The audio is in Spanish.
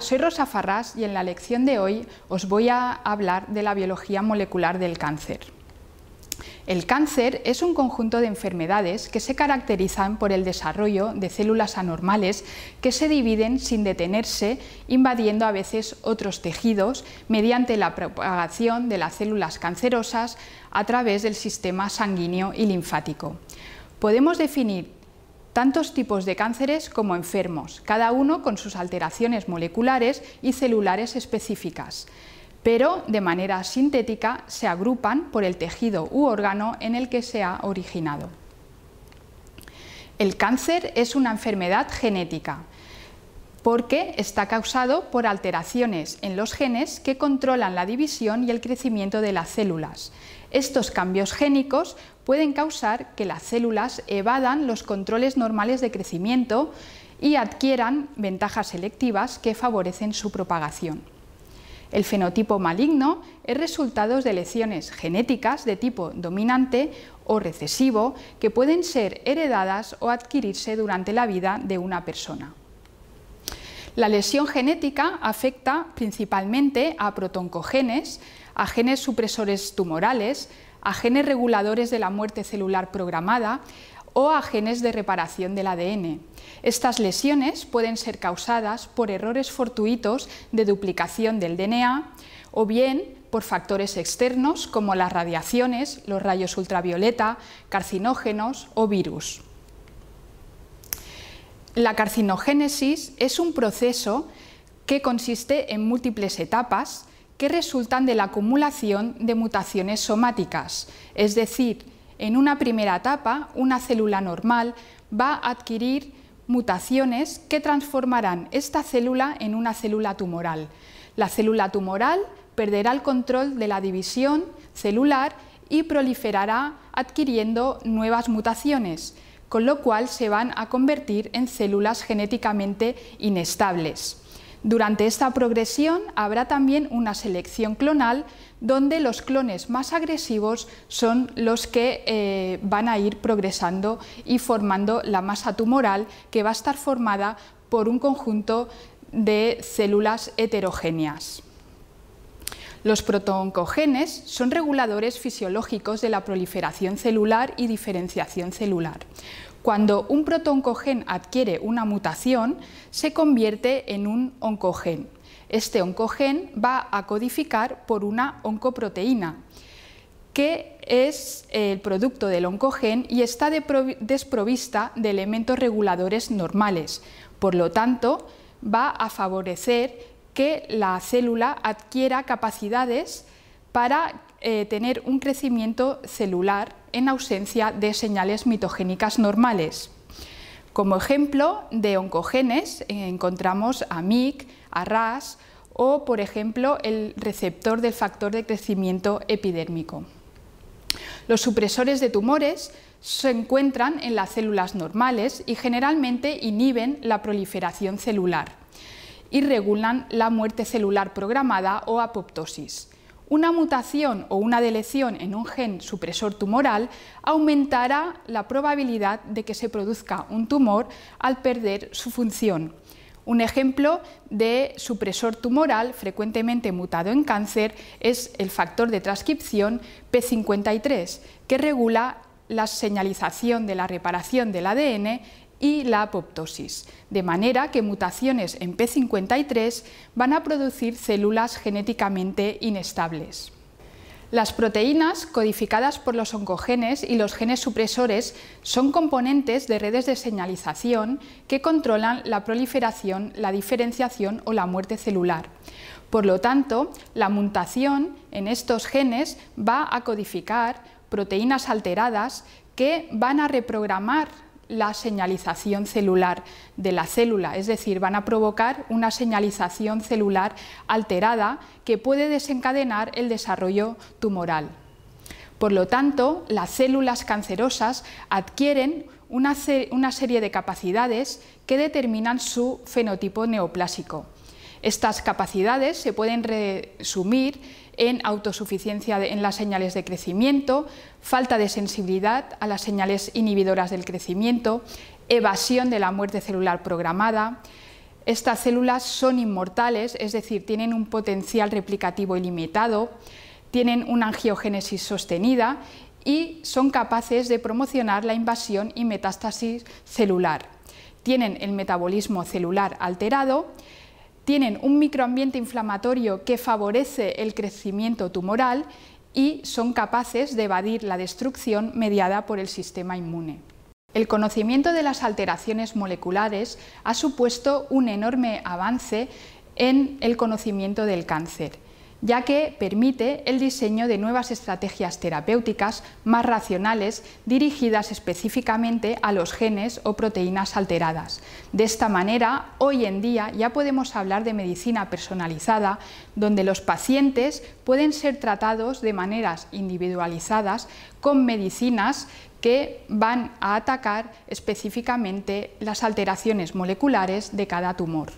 soy Rosa Farrás y en la lección de hoy os voy a hablar de la biología molecular del cáncer. El cáncer es un conjunto de enfermedades que se caracterizan por el desarrollo de células anormales que se dividen sin detenerse, invadiendo a veces otros tejidos mediante la propagación de las células cancerosas a través del sistema sanguíneo y linfático. Podemos definir tantos tipos de cánceres como enfermos, cada uno con sus alteraciones moleculares y celulares específicas, pero de manera sintética se agrupan por el tejido u órgano en el que se ha originado. El cáncer es una enfermedad genética, porque está causado por alteraciones en los genes que controlan la división y el crecimiento de las células. Estos cambios génicos pueden causar que las células evadan los controles normales de crecimiento y adquieran ventajas selectivas que favorecen su propagación. El fenotipo maligno es resultado de lesiones genéticas de tipo dominante o recesivo que pueden ser heredadas o adquirirse durante la vida de una persona. La lesión genética afecta principalmente a protoncogenes, a genes supresores tumorales, a genes reguladores de la muerte celular programada o a genes de reparación del ADN. Estas lesiones pueden ser causadas por errores fortuitos de duplicación del DNA o bien por factores externos como las radiaciones, los rayos ultravioleta, carcinógenos o virus. La carcinogénesis es un proceso que consiste en múltiples etapas que resultan de la acumulación de mutaciones somáticas, es decir, en una primera etapa, una célula normal va a adquirir mutaciones que transformarán esta célula en una célula tumoral. La célula tumoral perderá el control de la división celular y proliferará adquiriendo nuevas mutaciones con lo cual se van a convertir en células genéticamente inestables. Durante esta progresión habrá también una selección clonal donde los clones más agresivos son los que eh, van a ir progresando y formando la masa tumoral que va a estar formada por un conjunto de células heterogéneas. Los protooncogenes son reguladores fisiológicos de la proliferación celular y diferenciación celular. Cuando un protooncogen adquiere una mutación, se convierte en un oncogen. Este oncogen va a codificar por una oncoproteína, que es el producto del oncogen y está desprovista de elementos reguladores normales. Por lo tanto, va a favorecer que la célula adquiera capacidades para eh, tener un crecimiento celular en ausencia de señales mitogénicas normales. Como ejemplo de oncogenes eh, encontramos a MYC, a RAS o, por ejemplo, el receptor del factor de crecimiento epidérmico. Los supresores de tumores se encuentran en las células normales y generalmente inhiben la proliferación celular y regulan la muerte celular programada o apoptosis. Una mutación o una delección en un gen supresor tumoral aumentará la probabilidad de que se produzca un tumor al perder su función. Un ejemplo de supresor tumoral frecuentemente mutado en cáncer es el factor de transcripción P53, que regula la señalización de la reparación del ADN y la apoptosis, de manera que mutaciones en P53 van a producir células genéticamente inestables. Las proteínas codificadas por los oncogenes y los genes supresores son componentes de redes de señalización que controlan la proliferación, la diferenciación o la muerte celular. Por lo tanto, la mutación en estos genes va a codificar proteínas alteradas que van a reprogramar la señalización celular de la célula, es decir, van a provocar una señalización celular alterada que puede desencadenar el desarrollo tumoral. Por lo tanto, las células cancerosas adquieren una, serie de capacidades que determinan su fenotipo neoplásico. Estas capacidades se pueden resumir en autosuficiencia en las señales de crecimiento, falta de sensibilidad a las señales inhibidoras del crecimiento, evasión de la muerte celular programada. Estas células son inmortales, es decir, tienen un potencial replicativo ilimitado, tienen una angiogénesis sostenida y son capaces de promocionar la invasión y metástasis celular. Tienen el metabolismo celular alterado tienen un microambiente inflamatorio que favorece el crecimiento tumoral y son capaces de evadir la destrucción mediada por el sistema inmune. El conocimiento de las alteraciones moleculares ha supuesto un enorme avance en el conocimiento del cáncer ya que permite el diseño de nuevas estrategias terapéuticas más racionales dirigidas específicamente a los genes o proteínas alteradas. De esta manera, hoy en día ya podemos hablar de medicina personalizada, donde los pacientes pueden ser tratados de maneras individualizadas con medicinas que van a atacar específicamente las alteraciones moleculares de cada tumor.